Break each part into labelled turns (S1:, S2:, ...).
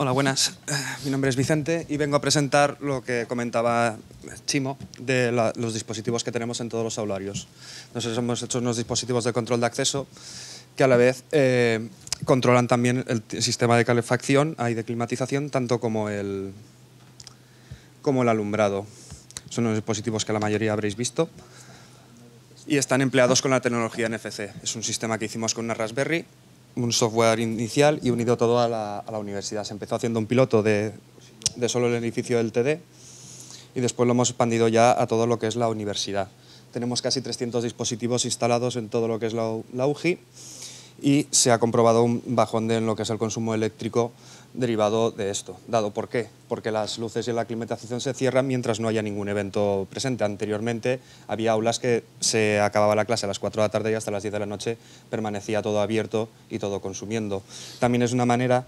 S1: Hola, buenas. Eh, mi nombre es Vicente y vengo a presentar lo que comentaba Chimo de los dispositivos que tenemos en todos los aularios. Nosotros hemos hecho unos dispositivos de control de acceso que a la vez eh, controlan también el sistema de calefacción y de climatización, tanto como el, como el alumbrado. Son unos dispositivos que la mayoría habréis visto y están empleados con la tecnología NFC. Es un sistema que hicimos con una Raspberry un software inicial y unido todo a la, universidad. Se empezó haciendo un piloto de, solo el edificio del TD y después lo hemos expandido ya a todo lo que es la universidad. Tenemos casi 300 dispositivos instalados en todo lo que es la, la y se ha comprobado un bajón de en lo que es el consumo eléctrico derivado de esto. ¿Dado por qué? Porque las luces y la climatización se cierran mientras no haya ningún evento presente. Anteriormente había aulas que se acababa la clase a las 4 de la tarde y hasta las 10 de la noche permanecía todo abierto y todo consumiendo. También es una manera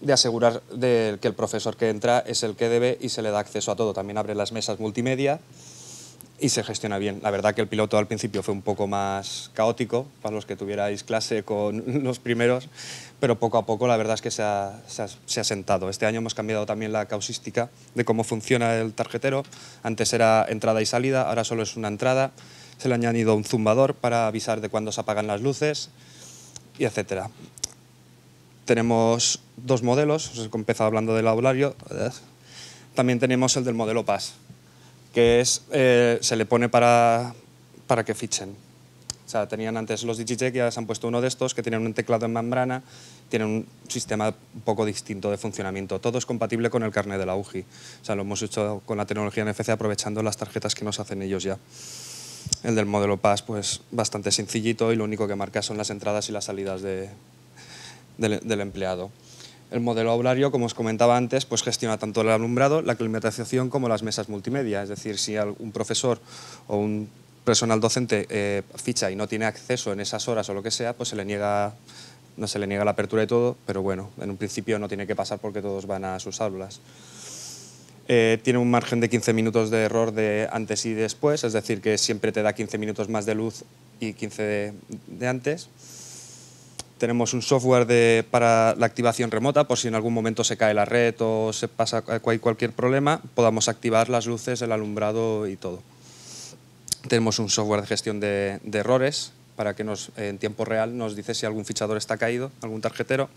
S1: de asegurar de que el profesor que entra es el que debe y se le da acceso a todo. También abre las mesas multimedia y se gestiona bien. La verdad que el piloto al principio fue un poco más caótico para los que tuvierais clase con los primeros, pero poco a poco la verdad es que se ha, se ha, sentado. Este año hemos cambiado también la causística de cómo funciona el tarjetero. Antes era entrada y salida, ahora solo es una entrada. Se le ha añadido un zumbador para avisar de cuándo se apagan las luces y etcétera. Tenemos dos modelos, os he empezado hablando del aulario. También tenemos el del modelo PAS, que es, eh, se le pone para, para que fichen. O sea, tenían antes los DigiCheck ya se han puesto uno de estos que tienen un teclado en membrana, tienen un sistema un poco distinto de funcionamiento. Todo es compatible con el carnet de la UGI. O sea, lo hemos hecho con la tecnología NFC aprovechando las tarjetas que nos hacen ellos ya. El del modelo PAS, pues bastante sencillito y lo único que marca son las entradas y las salidas de, del empleado. El modelo aulario, como os comentaba antes, pues gestiona tanto el alumbrado, la climatización como las mesas multimedia. Es decir, si un profesor o un personal docente eh, ficha y no tiene acceso en esas horas o lo que sea, pues se le niega no se le niega la apertura y todo, pero bueno, en un principio no tiene que pasar porque todos van a sus aulas. Eh, tiene un margen de 15 minutos de error de antes y después, es decir, que siempre te da 15 minutos más de luz y 15 de antes. Tenemos un software para la activación remota, por si en algún momento se cae la red o se pasa cualquier problema, podamos activar las luces, el alumbrado y todo. Tenemos un software de gestión de, errores para que nos, en tiempo real nos dice si algún fichador está caído, algún tarjetero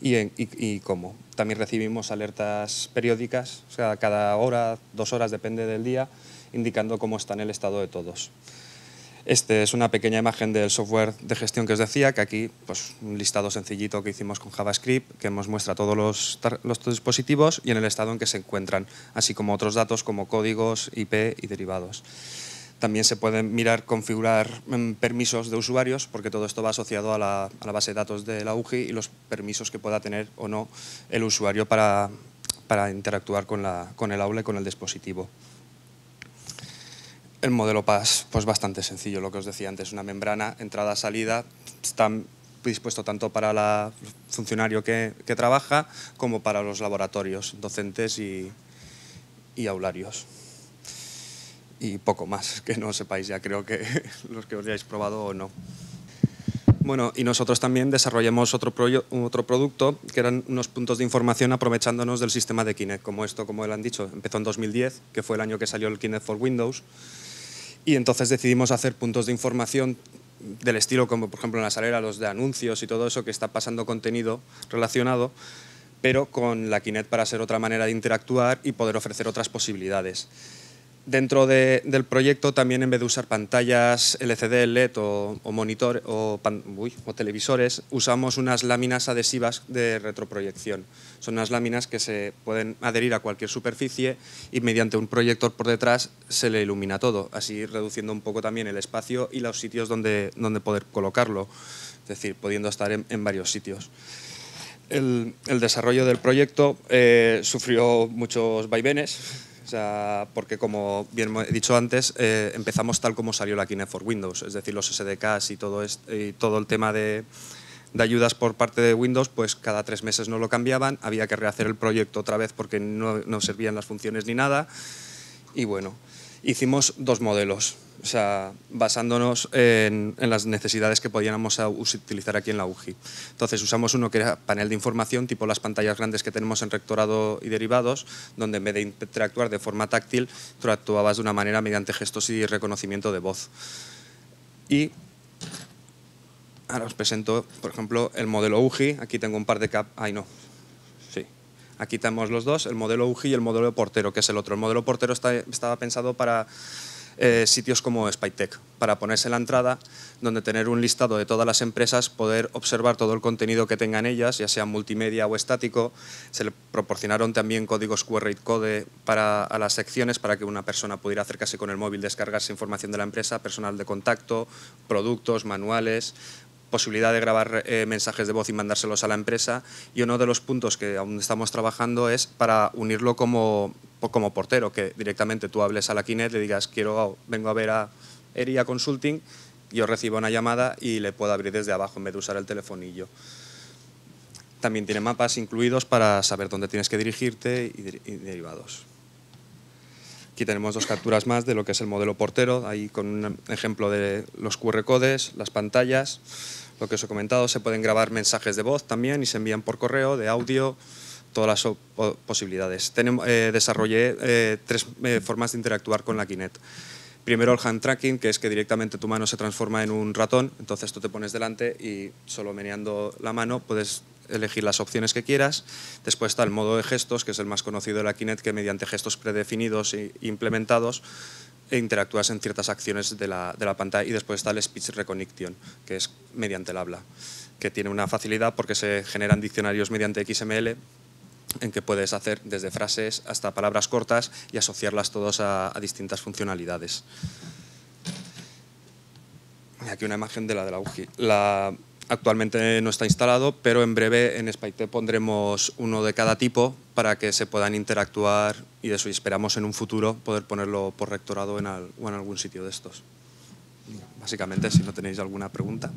S1: y, en, y cómo. También recibimos alertas periódicas, o sea, cada hora, dos horas, depende del día, indicando cómo está en el estado de todos. Este es una pequeña imagen del software de gestión que os decía, que aquí pues, un listado sencillito que hicimos con JavaScript, que nos muestra todos los, dispositivos y en el estado en que se encuentran, así como otros datos como códigos, IP y derivados. También se pueden mirar, configurar mm, permisos de usuarios, porque todo esto va asociado a la, base de datos de la UGI y los permisos que pueda tener o no el usuario para, interactuar con, con el aula y con el dispositivo. El modelo PAS, pues bastante sencillo, lo que os decía antes, una membrana, entrada-salida, está dispuesto tanto para el funcionario que, que, trabaja como para los laboratorios, docentes y, y aularios. Y poco más, que no sepáis ya, creo que los que os hayáis probado o no. Bueno, y nosotros también desarrollamos otro, otro producto que eran unos puntos de información aprovechándonos del sistema de Kinect, como esto, como él han dicho, empezó en 2010, que fue el año que salió el Kinect for Windows. Y entonces decidimos hacer puntos de información del estilo como por ejemplo en la salera los de anuncios y todo eso que está pasando contenido relacionado, pero con la Kinet para ser otra manera de interactuar y poder ofrecer otras posibilidades. Dentro del proyecto también en vez de usar pantallas LCD, LED o, monitor, o, o, televisores, usamos unas láminas adhesivas de retroproyección. Son unas láminas que se pueden adherir a cualquier superficie y mediante un proyector por detrás se le ilumina todo, así reduciendo un poco también el espacio y los sitios donde, donde poder colocarlo, es decir, pudiendo estar en, varios sitios. El, desarrollo del proyecto eh, sufrió muchos vaivenes o sea, porque como bien he dicho antes, eh, empezamos tal como salió la Kinect for Windows, es decir, los SDKs y todo, todo el tema de, ayudas por parte de Windows, pues cada tres meses no lo cambiaban, había que rehacer el proyecto otra vez porque no servían las funciones ni nada, y bueno hicimos dos modelos, o sea, basándonos en, las necesidades que podíamos utilizar aquí en la UGI. Entonces usamos uno que era panel de información, tipo las pantallas grandes que tenemos en rectorado y derivados, donde en vez de interactuar de forma táctil, interactuabas de una manera mediante gestos y reconocimiento de voz. Y ahora os presento, por ejemplo, el modelo UGI. Aquí tengo un par de cap... Ay, no, Aquí tenemos los dos, el modelo UGI y el modelo portero, que es el otro. El modelo portero estaba pensado para eh, sitios como SpyTech, para ponerse la entrada, donde tener un listado de todas las empresas, poder observar todo el contenido que tengan ellas, ya sea multimedia o estático. Se le proporcionaron también códigos QR y code para, a las secciones para que una persona pudiera acercarse con el móvil, descargarse información de la empresa, personal de contacto, productos, manuales, posibilidad de grabar eh, mensajes de voz y mandárselos a la empresa. Y uno de los puntos que aún estamos trabajando es para unirlo como, portero, que directamente tú hables a la Kinet, le digas, quiero, vengo a ver a Eria Consulting, yo recibo una llamada y le puedo abrir desde abajo en vez de usar el telefonillo. También tiene mapas incluidos para saber dónde tienes que dirigirte y derivados. Aquí tenemos dos capturas más de lo que es el modelo portero, ahí con un ejemplo de los QR codes, las pantallas, lo que os he comentado, se pueden grabar mensajes de voz también y se envían por correo, de audio, todas las posibilidades. Tenemos, eh, desarrollé eh, tres eh, formas de interactuar con la Kinet. Primero el hand tracking, que es que directamente tu mano se transforma en un ratón, entonces tú te pones delante y solo meneando la mano puedes elegir las opciones que quieras. Después está el modo de gestos, que es el más conocido de la Kinect, que mediante gestos predefinidos e implementados e interactúas en ciertas acciones de la, pantalla. Y después está el speech recognition, que es mediante el habla, que tiene una facilidad porque se generan diccionarios mediante XML en que puedes hacer desde frases hasta palabras cortas y asociarlas todas a, distintas funcionalidades. aquí una imagen de la de la UGI. Actualmente no está instalado, pero en breve en SpyTE pondremos uno de cada tipo para que se puedan interactuar y eso esperamos en un futuro poder ponerlo por rectorado en o en algún sitio de estos. Básicamente, si no tenéis alguna pregunta.